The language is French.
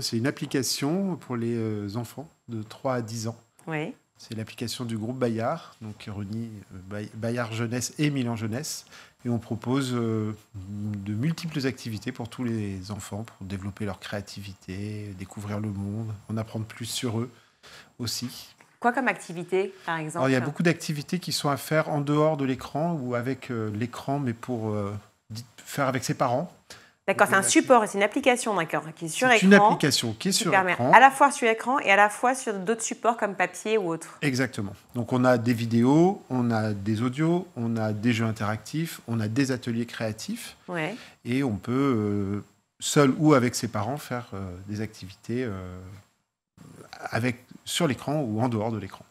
c'est une application pour les euh, enfants de 3 à 10 ans. C'est l'application du groupe Bayard, donc qui euh, Bayard Jeunesse et Milan Jeunesse. Et on propose euh, de multiples activités pour tous les enfants, pour développer leur créativité, découvrir le monde, en apprendre plus sur eux aussi. Quoi comme activité, par exemple Il y a beaucoup d'activités qui sont à faire en dehors de l'écran ou avec l'écran, mais pour faire avec ses parents D'accord, c'est un support, c'est une application, euh, qui est sur écran. écran. une application qui est sur écran. À la fois sur écran et à la fois sur d'autres supports comme papier ou autre. Exactement. Donc on a des vidéos, on a des audios, on a des jeux interactifs, on a des ateliers créatifs. Et on peut, euh, seul ou avec ses parents, faire euh, des activités avec, sur l'écran ou en dehors de l'écran.